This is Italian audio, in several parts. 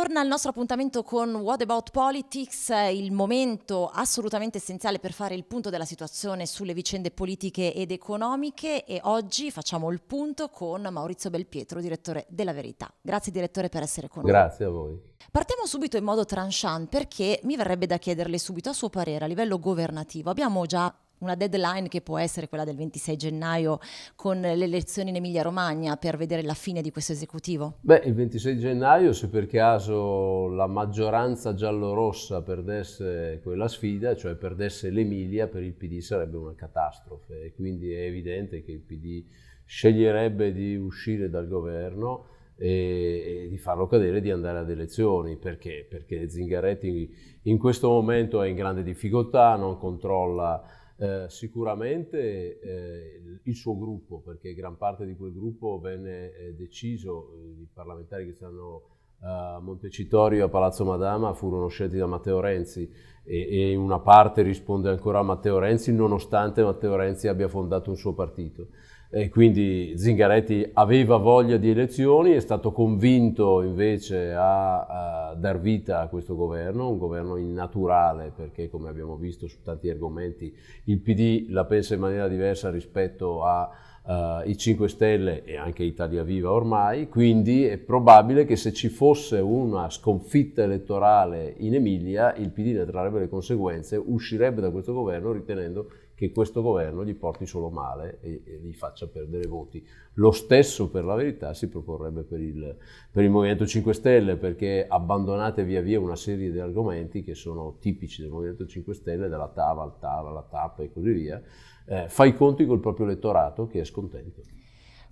Torna al nostro appuntamento con What About Politics, il momento assolutamente essenziale per fare il punto della situazione sulle vicende politiche ed economiche e oggi facciamo il punto con Maurizio Belpietro, direttore della Verità. Grazie direttore per essere con Grazie noi. Grazie a voi. Partiamo subito in modo tranchant perché mi verrebbe da chiederle subito a suo parere a livello governativo. Abbiamo già una deadline che può essere quella del 26 gennaio con le elezioni in Emilia-Romagna per vedere la fine di questo esecutivo? Beh, il 26 gennaio, se per caso la maggioranza giallorossa perdesse quella sfida, cioè perdesse l'Emilia, per il PD sarebbe una catastrofe. E quindi è evidente che il PD sceglierebbe di uscire dal governo e, di farlo cadere di andare ad elezioni. Perché? Perché Zingaretti in questo momento è in grande difficoltà, non controlla eh, sicuramente eh, il suo gruppo, perché gran parte di quel gruppo venne eh, deciso, eh, i parlamentari che stanno a Montecitorio e a Palazzo Madama furono scelti da Matteo Renzi e, e, una parte risponde ancora a Matteo Renzi nonostante Matteo Renzi abbia fondato un suo partito. E quindi Zingaretti aveva voglia di elezioni, è stato convinto invece a, a, dar vita a questo governo, un governo innaturale perché come abbiamo visto su tanti argomenti il PD la pensa in maniera diversa rispetto ai uh, 5 Stelle e anche Italia Viva ormai, quindi è probabile che se ci fosse una sconfitta elettorale in Emilia il PD ne trarrebbe le conseguenze, uscirebbe da questo governo ritenendo che questo governo gli porti solo male e, e gli faccia perdere voti. Lo stesso per la verità si proporrebbe per il, per il, Movimento 5 Stelle perché abbandonate via via una serie di argomenti che sono tipici del Movimento 5 Stelle, dalla TAV al TAV, alla TAP e così via, eh, fa i conti col proprio elettorato che è scontento.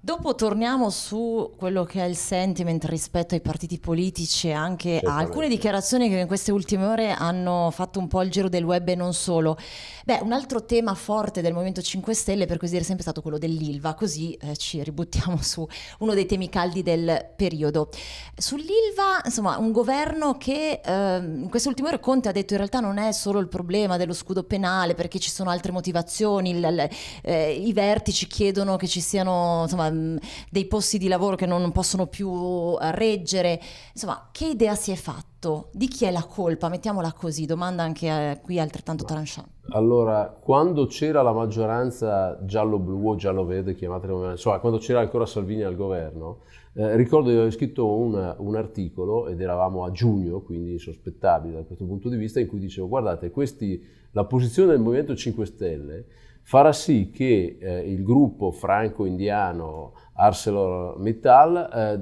Dopo torniamo su quello che è il sentiment rispetto ai partiti politici e anche a alcune dichiarazioni che in queste ultime ore hanno fatto un po' il giro del web e non solo. Beh, un altro tema forte del Movimento 5 Stelle, per così dire, è sempre stato quello dell'ILVA, così eh, ci ributtiamo su uno dei temi caldi del periodo. Sull'ILVA, insomma, un governo che eh, in queste ultime ore Conte ha detto in realtà non è solo il problema dello scudo penale, perché ci sono altre motivazioni, il, il, eh, i vertici chiedono che ci siano, insomma, um, dei posti di lavoro che non possono più eh, reggere. Insomma, che idea si è fatto? Di chi è la colpa? Mettiamola così, domanda anche a, eh, qui altrettanto tranchant. Allora, quando c'era la maggioranza giallo-blu o giallo-verde, chiamatela come insomma, quando c'era ancora Salvini al governo, eh, ricordo di aver scritto un, un, articolo, ed eravamo a giugno, quindi insospettabili da questo punto di vista, in cui dicevo, guardate, questi, la posizione del Movimento 5 Stelle farà sì che eh, il gruppo franco-indiano ArcelorMittal eh,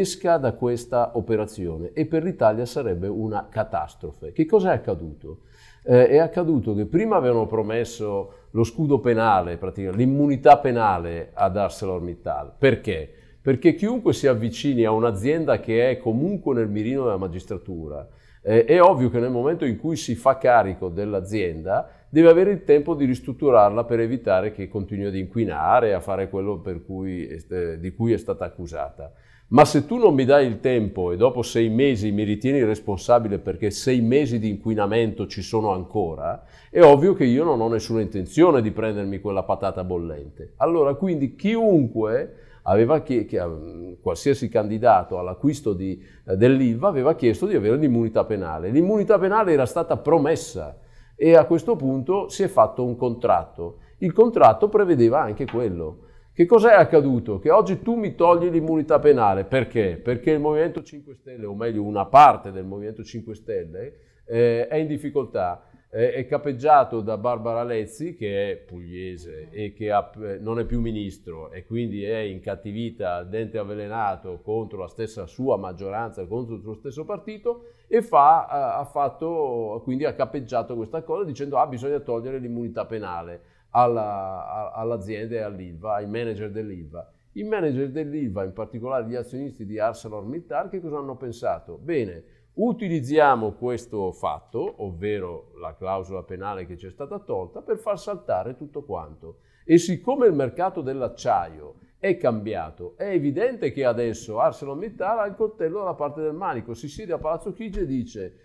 esca da questa operazione e per l'Italia sarebbe una catastrofe. Che cosa è accaduto? Eh, è accaduto che prima avevano promesso lo scudo penale, l'immunità penale ad ArcelorMittal. Perché? Perché chiunque si avvicini a un'azienda che è comunque nel mirino della magistratura, eh, è ovvio che nel momento in cui si fa carico dell'azienda, deve avere il tempo di ristrutturarla per evitare che continui ad inquinare, a fare quello cui, eh, di cui è stata accusata. Ma se tu non mi dai il tempo e dopo sei mesi mi ritieni responsabile perché sei mesi di inquinamento ci sono ancora, è ovvio che io non ho nessuna intenzione di prendermi quella patata bollente. Allora, quindi chiunque aveva chiesto, mm, qualsiasi candidato all'acquisto di, eh, dell'ILVA aveva chiesto di avere l'immunità penale. L'immunità penale era stata promessa e a questo punto si è fatto un contratto. Il contratto prevedeva anche quello. Che cos'è accaduto? Che oggi tu mi togli l'immunità penale. Perché? Perché il Movimento 5 Stelle, o meglio una parte del Movimento 5 Stelle, eh, è in difficoltà è capeggiato da Barbara Lezzi, che è pugliese mm-hmm. e che ha, eh, non è più ministro e quindi è incattivita al dente avvelenato contro la stessa sua maggioranza, contro il suo stesso partito, e fa, ha, fatto, quindi ha capeggiato questa cosa dicendo che ah, bisogna togliere l'immunità penale alla, all'azienda e all'ILVA, ai manager dell'ILVA. I manager dell'ILVA, in particolare gli azionisti di ArcelorMittal, che cosa hanno pensato? Bene, utilizziamo questo fatto, ovvero la clausola penale che ci è stata tolta, per far saltare tutto quanto. E siccome il mercato dell'acciaio è cambiato, è evidente che adesso ArcelorMittal ha il coltello dalla parte del manico, si siede a Palazzo Chigi e dice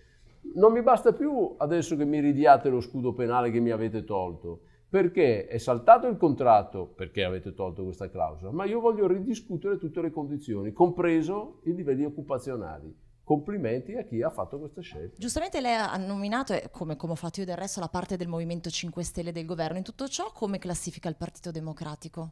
non mi basta più adesso che mi ridiate lo scudo penale che mi avete tolto, perché è saltato il contratto, perché avete tolto questa clausola, ma io voglio ridiscutere tutte le condizioni, compreso i livelli occupazionali complimenti a chi ha fatto questa scelta. Giustamente lei ha nominato, eh, come, come, ho fatto io del resto, la parte del Movimento 5 Stelle del governo. In tutto ciò come classifica il Partito Democratico?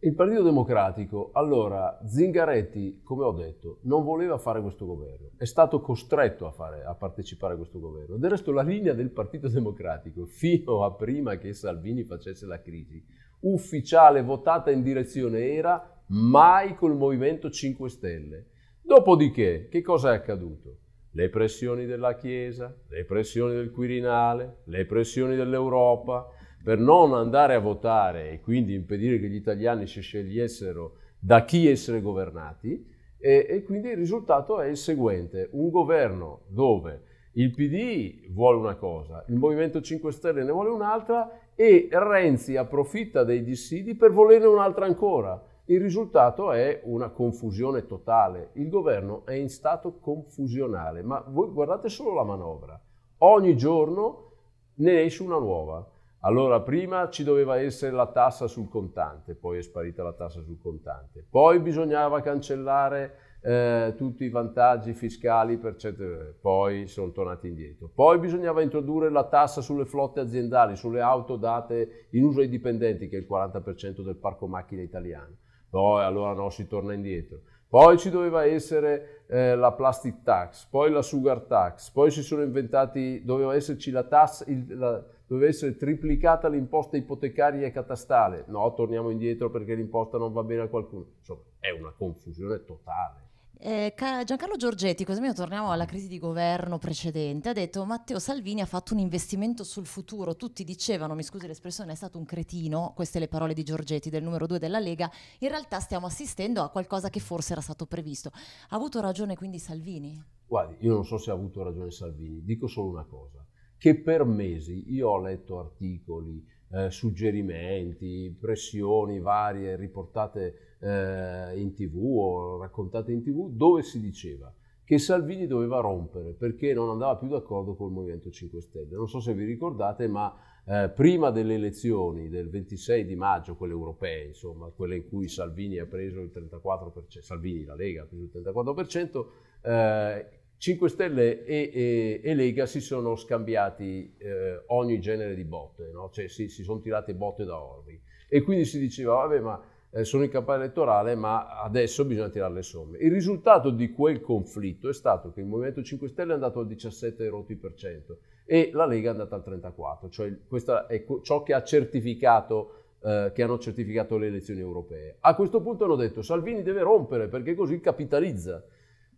Il Partito Democratico, allora, Zingaretti, come ho detto, non voleva fare questo governo, è stato costretto a, fare, a partecipare a questo governo. Del resto la linea del Partito Democratico, fino a prima che Salvini facesse la crisi, ufficiale votata in direzione era mai col Movimento 5 Stelle Dopodiché, che cosa è accaduto? Le pressioni della Chiesa, le pressioni del Quirinale, le pressioni dell'Europa per non andare a votare e quindi impedire che gli italiani si scegliessero da chi essere governati e, e quindi il risultato è il seguente, un governo dove il PD vuole una cosa, il Movimento 5 Stelle ne vuole un'altra e Renzi approfitta dei dissidi per volerne un'altra ancora. Il risultato è una confusione totale. Il governo è in stato confusionale, ma voi guardate solo la manovra. Ogni giorno ne esce una nuova. Allora, prima ci doveva essere la tassa sul contante, poi è sparita la tassa sul contante, poi bisognava cancellare eh, tutti i vantaggi fiscali, per certe, poi sono tornati indietro, poi bisognava introdurre la tassa sulle flotte aziendali, sulle auto date in uso ai dipendenti, che è il 40% del parco macchine italiano no, boh, allora no, si torna indietro. Poi ci doveva essere eh, la plastic tax, poi la sugar tax, poi si sono inventati, doveva esserci la tassa, il, la, doveva essere triplicata l'imposta ipotecaria e catastale. No, torniamo indietro perché l'imposta non va bene a qualcuno. Insomma, è una confusione totale. Eh, Giancarlo Giorgetti, così almeno torniamo alla crisi di governo precedente, ha detto Matteo Salvini ha fatto un investimento sul futuro, tutti dicevano, mi scusi l'espressione, è stato un cretino, queste le parole di Giorgetti del numero 2 della Lega, in realtà stiamo assistendo a qualcosa che forse era stato previsto. Ha avuto ragione quindi Salvini? Guardi, io non so se ha avuto ragione Salvini, dico solo una cosa, che per mesi io ho letto articoli, eh, suggerimenti, pressioni varie riportate eh, in tv o raccontate in tv, dove si diceva che Salvini doveva rompere perché non andava più d'accordo col Movimento 5 Stelle. Non so se vi ricordate, ma eh, prima delle elezioni del 26 di maggio, quelle europee, insomma, quelle in cui Salvini ha preso il 34%, Salvini, la Lega ha preso il 34%, 5 Stelle e, e, e Lega si sono scambiati eh, ogni genere di botte, no? cioè si, si sono tirate botte da orbi. E quindi si diceva, vabbè, ma eh, sono in campagna elettorale, ma adesso bisogna tirare le somme. Il risultato di quel conflitto è stato che il Movimento 5 Stelle è andato al 17,8% e la Lega è andata al 34%, cioè questo è ciò che, ha eh, che hanno certificato le elezioni europee. A questo punto hanno detto Salvini deve rompere perché così capitalizza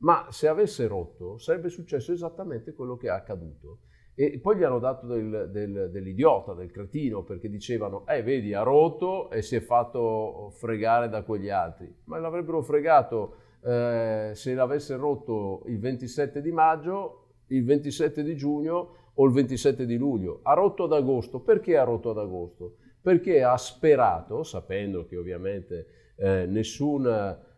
ma se avesse rotto sarebbe successo esattamente quello che è accaduto. E poi gli hanno dato del, del, dell'idiota, del cretino, perché dicevano, eh vedi, ha rotto e si è fatto fregare da quegli altri. Ma l'avrebbero fregato eh, se l'avesse rotto il 27 di maggio, il 27 di giugno o il 27 di luglio. Ha rotto ad agosto. Perché ha rotto ad agosto? Perché ha sperato, sapendo che ovviamente eh, nessun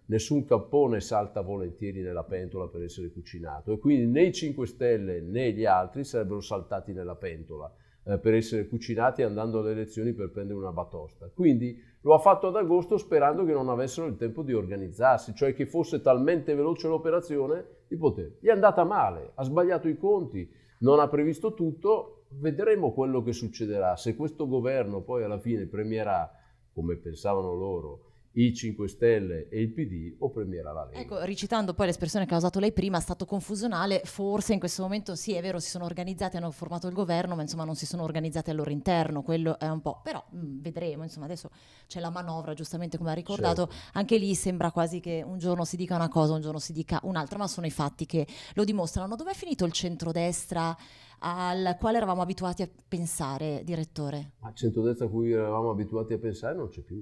nessun cappone salta volentieri nella pentola per essere cucinato e quindi né i 5 Stelle né gli altri sarebbero saltati nella pentola eh, per essere cucinati andando alle elezioni per prendere una batosta. Quindi lo ha fatto ad agosto sperando che non avessero il tempo di organizzarsi, cioè che fosse talmente veloce l'operazione di poter. Gli è andata male, ha sbagliato i conti, non ha previsto tutto, vedremo quello che succederà. Se questo governo poi alla fine premierà, come pensavano loro, i 5 Stelle e il PD o premierà la Lega. Ecco, ricitando poi l'espressione che ha usato lei prima, è stato confusionale, forse in questo momento sì, è vero, si sono organizzati, hanno formato il governo, ma insomma non si sono organizzati al loro interno, quello è un po', però mh, mm, vedremo, insomma adesso c'è la manovra, giustamente come ha ricordato, certo. anche lì sembra quasi che un giorno si dica una cosa, un giorno si dica un'altra, ma sono i fatti che lo dimostrano. Dov'è finito il centrodestra? al quale eravamo abituati a pensare, direttore? Al centrodestra a cui eravamo abituati a pensare non c'è più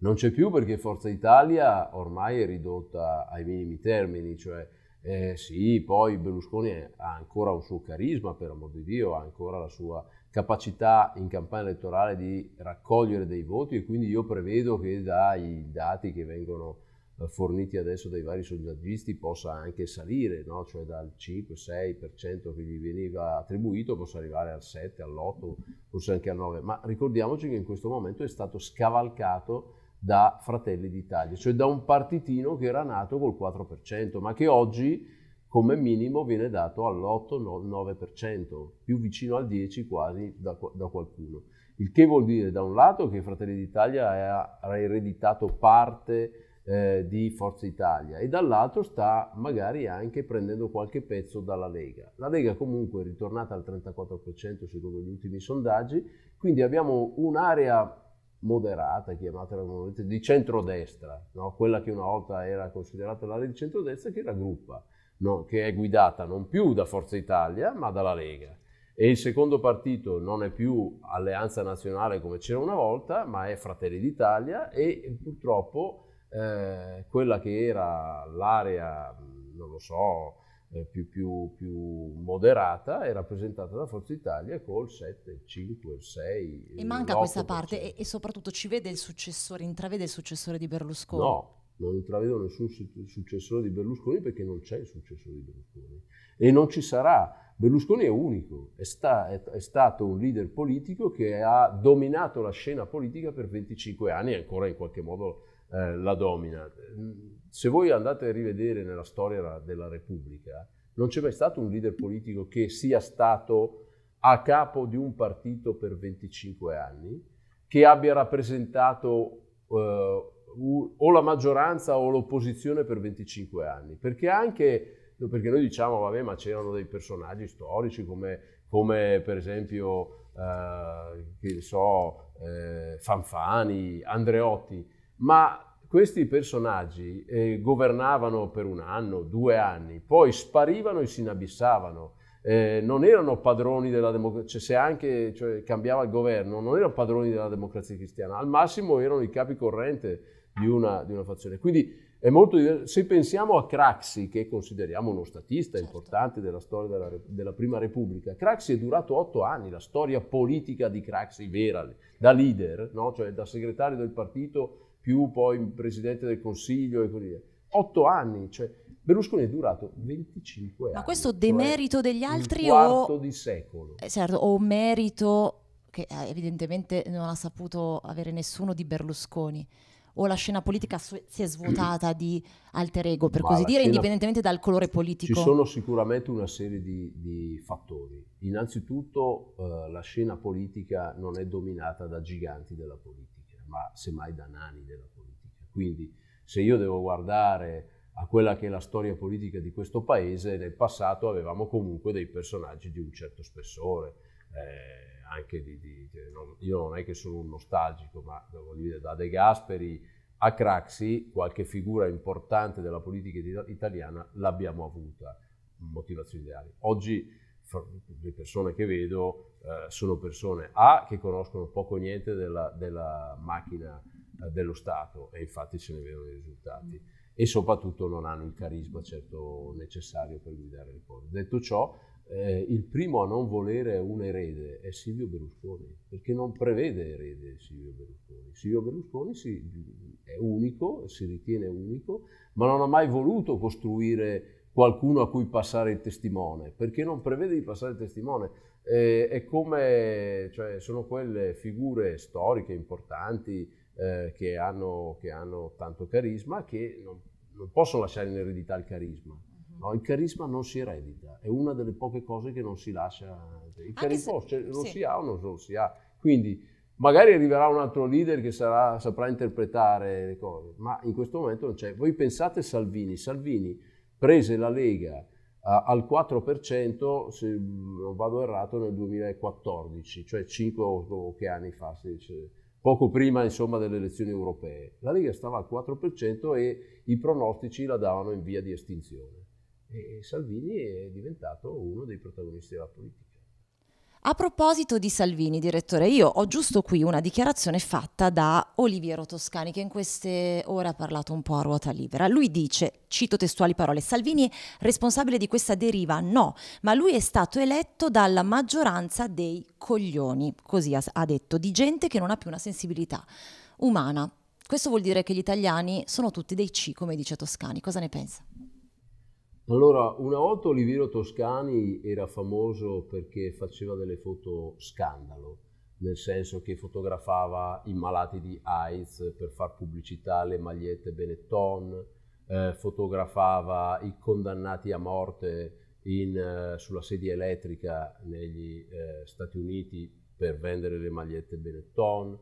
non c'è più perché Forza Italia ormai è ridotta ai minimi termini, cioè eh, sì, poi Berlusconi ha ancora un suo carisma, per amor di Dio, ha ancora la sua capacità in campagna elettorale di raccogliere dei voti e quindi io prevedo che dai dati che vengono eh, forniti adesso dai vari sondaggisti possa anche salire, no? cioè dal 5-6% che gli veniva attribuito possa arrivare al 7, all'8, forse anche al 9, ma ricordiamoci che in questo momento è stato scavalcato da Fratelli d'Italia, cioè da un partitino che era nato col 4%, ma che oggi come minimo viene dato all'8-9%, più vicino al 10% quasi da, da, qualcuno. Il che vuol dire da un lato che Fratelli d'Italia ha ereditato parte eh, di Forza Italia e dall'altro sta magari anche prendendo qualche pezzo dalla Lega. La Lega comunque è ritornata al 34% secondo gli ultimi sondaggi, quindi abbiamo un'area moderata, chiamatela come volete, di centrodestra, no? quella che una volta era considerata l'area di centrodestra che raggruppa, no? che è guidata non più da Forza Italia ma dalla Lega. E il secondo partito non è più Alleanza Nazionale come c'era una volta, ma è Fratelli d'Italia e purtroppo eh, quella che era l'area, non lo so, eh, più, più, più, moderata è rappresentata da Forza Italia col 7, 5, 6. E manca questa parte e, e, soprattutto ci vede il successore, intravede il successore di Berlusconi? No, non intravedo nessun successore di Berlusconi perché non c'è il successore di Berlusconi e non ci sarà. Berlusconi è unico, è, sta, è, è stato un leader politico che ha dominato la scena politica per 25 anni e ancora in qualche modo eh, la domina. Se voi andate a rivedere nella storia della Repubblica, non c'è mai stato un leader politico che sia stato a capo di un partito per 25 anni, che abbia rappresentato eh, o la maggioranza o l'opposizione per 25 anni, perché anche perché noi diciamo, vabbè, ma c'erano dei personaggi storici come, come per esempio, eh, so, eh, Fanfani, Andreotti, ma questi personaggi eh, governavano per un anno, due anni, poi sparivano e si inabissavano. Eh, non erano padroni della democrazia, cioè, se anche cioè, cambiava il governo, non erano padroni della democrazia cristiana, al massimo erano i capi corrente di una, di una fazione. Quindi è molto diverso. Se pensiamo a Craxi, che consideriamo uno statista certo. importante della storia della, della, Prima Repubblica, Craxi è durato otto anni, la storia politica di Craxi vera, da leader, no? cioè da segretario del partito più poi presidente del Consiglio e così via. Otto anni, cioè Berlusconi è durato 25 anni. Ma questo cioè, demerito degli altri un quarto o... di secolo. Eh, certo, o merito che eh, evidentemente non ha saputo avere nessuno di Berlusconi o la scena politica si è svuotata di alter ego, per Ma così dire, scena... indipendentemente dal colore politico? Ci sono sicuramente una serie di, di fattori. Innanzitutto eh, la scena politica non è dominata da giganti della politica ma semmai da nani della politica. Quindi se io devo guardare a quella che è la storia politica di questo paese, nel passato avevamo comunque dei personaggi di un certo spessore, eh, anche di, di, non, io non è che sono un nostalgico, ma devo dire, da De Gasperi a Craxi qualche figura importante della politica italiana l'abbiamo avuta, motivazioni ideali. Oggi le persone che vedo eh, sono persone A che conoscono poco o niente della, della macchina eh, dello Stato e infatti se ne vedono i risultati e soprattutto non hanno il carisma certo necessario per guidare le cose. Detto ciò, eh, il primo a non volere un erede è Silvio Berlusconi, perché non prevede erede Silvio Berlusconi. Silvio Berlusconi si, è unico, si ritiene unico, ma non ha mai voluto costruire qualcuno a cui passare il testimone, perché non prevede di passare il testimone. Eh, è come, cioè, sono quelle figure storiche importanti eh, che, hanno, che, hanno, tanto carisma che non, non, possono lasciare in eredità il carisma. Mhm. No, il carisma non si eredita, è una delle poche cose che non si lascia. Il carisma se, cioè, non sì. si ha o non lo si ha. Quindi magari arriverà un altro leader che sarà, saprà interpretare le cose, ma in questo momento non c'è. Voi pensate Salvini, Salvini prese la Lega a, al 4%, se non mm, vado errato, nel 2014, cioè 5 o che anni fa, se, se, poco prima insomma, delle elezioni europee. La Lega stava al 4% e i pronostici la davano in via di estinzione. E Salvini è diventato uno dei protagonisti della politica. A proposito di Salvini, direttore, io ho giusto qui una dichiarazione fatta da Oliviero Toscani che in queste ore ha parlato un po' a ruota libera. Lui dice, cito testuali parole, Salvini è responsabile di questa deriva? No, ma lui è stato eletto dalla maggioranza dei coglioni, così ha detto, di gente che non ha più una sensibilità umana. Questo vuol dire che gli italiani sono tutti dei C, come dice Toscani. Cosa ne pensa? Allora, una volta Oliviero Toscani era famoso perché faceva delle foto scandalo, nel senso che fotografava i malati di AIDS per far pubblicità alle magliette Benetton, eh, fotografava i condannati a morte in, eh, sulla sedia elettrica negli eh, Stati Uniti per vendere le magliette Benetton,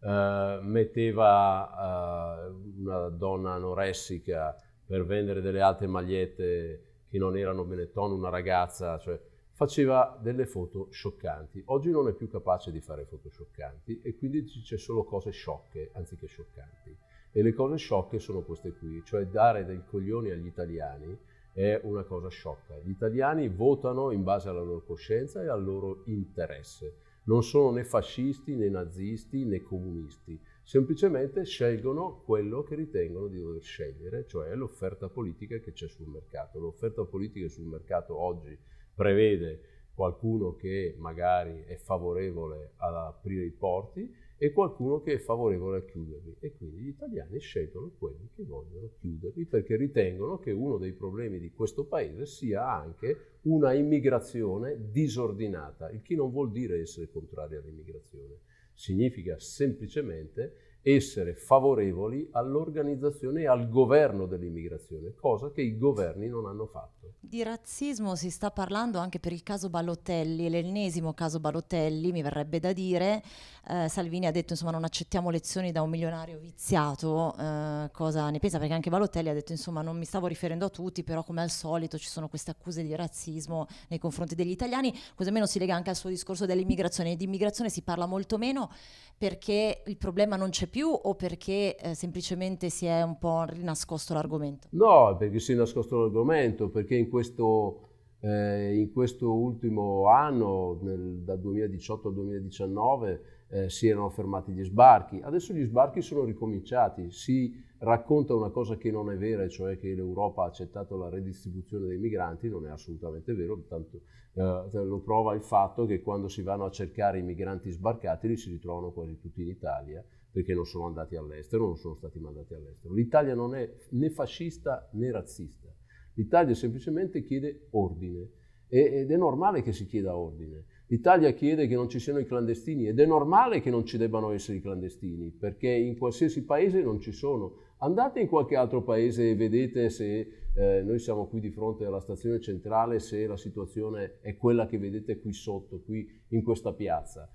eh, metteva eh, una donna anoressica per vendere delle altre magliette che non erano Benetton, una ragazza, cioè faceva delle foto scioccanti. Oggi non è più capace di fare foto scioccanti e quindi dice solo cose sciocche anziché scioccanti. E le cose sciocche sono queste qui, cioè dare dei coglioni agli italiani è una cosa sciocca. Gli italiani votano in base alla loro coscienza e al loro interesse. Non sono né fascisti né nazisti né comunisti semplicemente scelgono quello che ritengono di dover scegliere, cioè l'offerta politica che c'è sul mercato. L'offerta politica sul mercato oggi prevede qualcuno che magari è favorevole ad aprire i porti e qualcuno che è favorevole a chiuderli e quindi gli italiani scelgono quelli che vogliono chiuderli perché ritengono che uno dei problemi di questo paese sia anche una immigrazione disordinata, il che non vuol dire essere contrari all'immigrazione significa semplicemente essere favorevoli all'organizzazione e al governo dell'immigrazione, cosa che i governi non hanno fatto. Di razzismo si sta parlando anche per il caso Balotelli, l'ennesimo caso Balotelli, mi verrebbe da dire. Eh, Salvini ha detto insomma non accettiamo lezioni da un milionario viziato, eh, cosa ne pensa? Perché anche Balotelli ha detto insomma non mi stavo riferendo a tutti, però come al solito ci sono queste accuse di razzismo nei confronti degli italiani, così meno si lega anche al suo discorso dell'immigrazione. Di immigrazione si parla molto meno perché il problema non c'è più o perché eh, semplicemente si è un po' rinascosto l'argomento? No, perché si è nascosto l'argomento, perché in questo, eh, in questo ultimo anno, nel, dal 2018 al 2019, eh, si erano fermati gli sbarchi. Adesso gli sbarchi sono ricominciati, si racconta una cosa che non è vera, cioè che l'Europa ha accettato la redistribuzione dei migranti, non è assolutamente vero, tanto eh, lo prova il fatto che quando si vanno a cercare i migranti sbarcati li si ritrovano quasi tutti in Italia perché non sono andati all'estero, non sono stati mandati all'estero. L'Italia non è né fascista né razzista. L'Italia semplicemente chiede ordine ed è normale che si chieda ordine. L'Italia chiede che non ci siano i clandestini ed è normale che non ci debbano essere i clandestini, perché in qualsiasi paese non ci sono. Andate in qualche altro paese e vedete se eh, noi siamo qui di fronte alla stazione centrale, se la situazione è quella che vedete qui sotto, qui in questa piazza.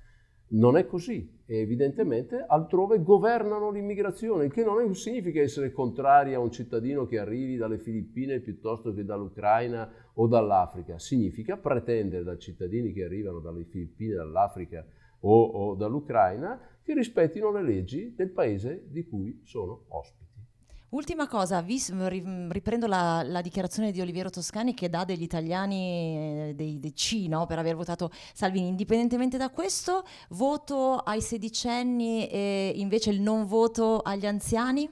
Non è così e evidentemente altrove governano l'immigrazione, il che non significa essere contrari a un cittadino che arrivi dalle Filippine piuttosto che dall'Ucraina o dall'Africa, significa pretendere da cittadini che arrivano dalle Filippine, dall'Africa o, o dall'Ucraina che rispettino le leggi del paese di cui sono ospiti. Ultima cosa, vi, riprendo la, la, dichiarazione di Oliviero Toscani che dà degli italiani eh, dei, dei C no? per aver votato Salvini. Indipendentemente da questo, voto ai sedicenni e invece il non voto agli anziani?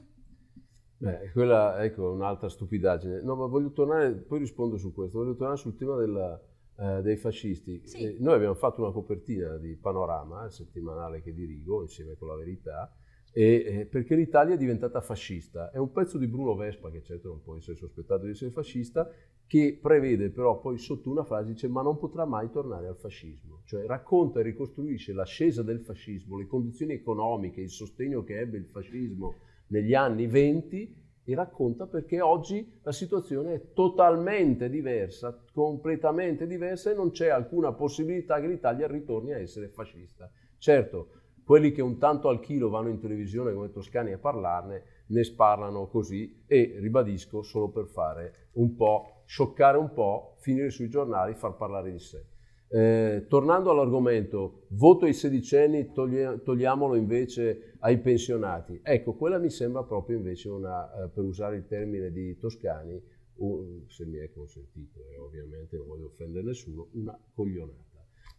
Beh, quella ecco, è un'altra stupidaggine. No, ma voglio tornare, poi rispondo su questo, voglio tornare sul tema della, eh, dei fascisti. Sì. Eh, noi abbiamo fatto una copertina di Panorama, il eh, settimanale che dirigo, insieme con La Verità, e, eh, perché l'Italia è diventata fascista. È un pezzo di Bruno Vespa, che certo non può essere sospettato di essere fascista, che prevede però poi sotto una frase dice ma non potrà mai tornare al fascismo. Cioè racconta e ricostruisce l'ascesa del fascismo, le condizioni economiche, il sostegno che ebbe il fascismo negli anni venti e racconta perché oggi la situazione è totalmente diversa, completamente diversa e non c'è alcuna possibilità che l'Italia ritorni a essere fascista. Certo, quelli che un tanto al chilo vanno in televisione come Toscani a parlarne, ne sparlano così e ribadisco solo per fare un po', scioccare un po', finire sui giornali, far parlare di sé. Eh, tornando all'argomento, voto ai sedicenni, toglie, togliamolo invece ai pensionati. Ecco, quella mi sembra proprio invece una, eh, per usare il termine di Toscani, un, se mi è consentito, eh, ovviamente non voglio offendere nessuno, una coglionata.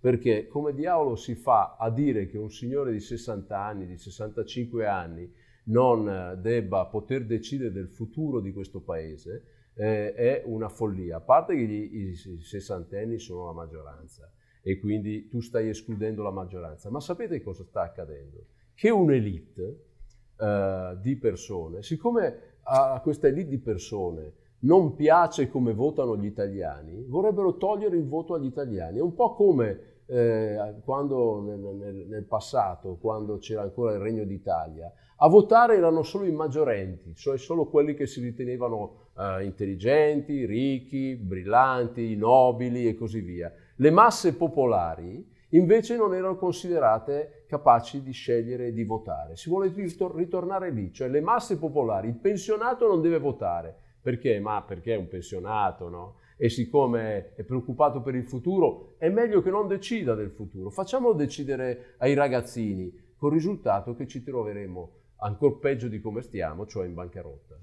Perché come diavolo si fa a dire che un signore di 60 anni, di 65 anni, non eh, debba poter decidere del futuro di questo paese eh, è una follia. A parte che gli, i sessantenni sono la maggioranza e quindi tu stai escludendo la maggioranza. Ma sapete cosa sta accadendo? Che un'elite eh, di persone, siccome a questa elite di persone non piace come votano gli italiani, vorrebbero togliere il voto agli italiani. È un po' come eh, quando, nel, nel, nel, passato, quando c'era ancora il Regno d'Italia, a votare erano solo i maggiorenti, cioè solo quelli che si ritenevano eh, intelligenti, ricchi, brillanti, nobili e così via. Le masse popolari invece non erano considerate capaci di scegliere e di votare. Si vuole ritor- ritornare lì, cioè le masse popolari, il pensionato non deve votare. Perché? Ma perché è un pensionato, no? e siccome è preoccupato per il futuro, è meglio che non decida del futuro. Facciamolo decidere ai ragazzini, con il risultato che ci troveremo ancora peggio di come stiamo, cioè in bancarotta.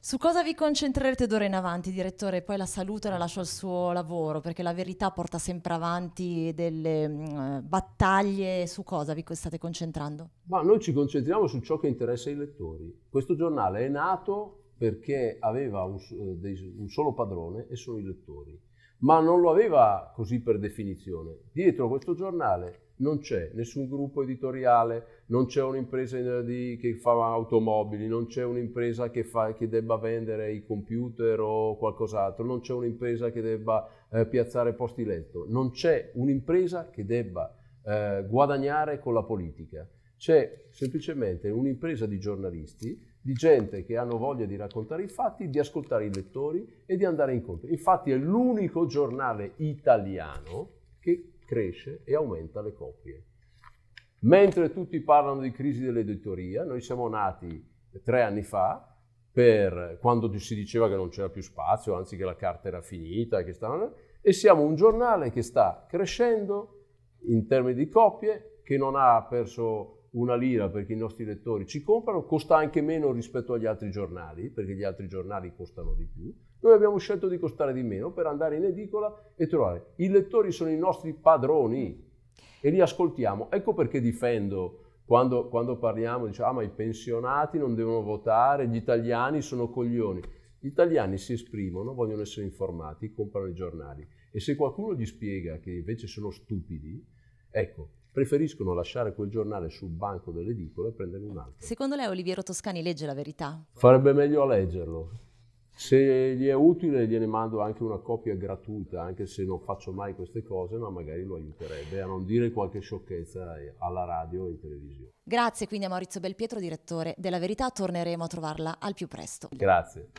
Su cosa vi concentrerete d'ora in avanti, direttore? Poi la saluto e la lascio al suo lavoro, perché la verità porta sempre avanti delle mh, mm, battaglie. Su cosa vi state concentrando? Ma noi ci concentriamo su ciò che interessa i lettori. Questo giornale è nato perché aveva un, eh, un solo padrone e sono i lettori, ma non lo aveva così per definizione. Dietro questo giornale non c'è nessun gruppo editoriale, non c'è un'impresa di, che fa automobili, non c'è un'impresa che, fa, che, debba vendere i computer o qualcos'altro, non c'è un'impresa che debba eh, piazzare posti letto, non c'è un'impresa che debba eh, guadagnare con la politica. C'è semplicemente un'impresa di giornalisti di gente che hanno voglia di raccontare i fatti, di ascoltare i lettori e di andare incontro. Infatti è l'unico giornale italiano che cresce e aumenta le copie. Mentre tutti parlano di crisi dell'editoria, noi siamo nati tre anni fa, per, quando si diceva che non c'era più spazio, anzi che la carta era finita, e, stavano, e siamo un giornale che sta crescendo in termini di copie, che non ha perso una lira perché i nostri lettori ci comprano, costa anche meno rispetto agli altri giornali, perché gli altri giornali costano di più. Noi abbiamo scelto di costare di meno per andare in edicola e trovare. I lettori sono i nostri padroni mm. e li ascoltiamo. Ecco perché difendo quando, quando parliamo, diciamo, ah, ma i pensionati non devono votare, gli italiani sono coglioni. Gli italiani si esprimono, vogliono essere informati, comprano i giornali. E se qualcuno gli spiega che invece sono stupidi, ecco, preferiscono lasciare quel giornale sul banco dell'edicola e prendere un altro. Secondo lei Oliviero Toscani legge la verità? Farebbe meglio a leggerlo. Se gli è utile gliene mando anche una copia gratuita, anche se non faccio mai queste cose, ma magari lo aiuterebbe a non dire qualche sciocchezza alla radio e in televisione. Grazie quindi a Maurizio Belpietro, direttore della Verità, torneremo a trovarla al più presto. Grazie.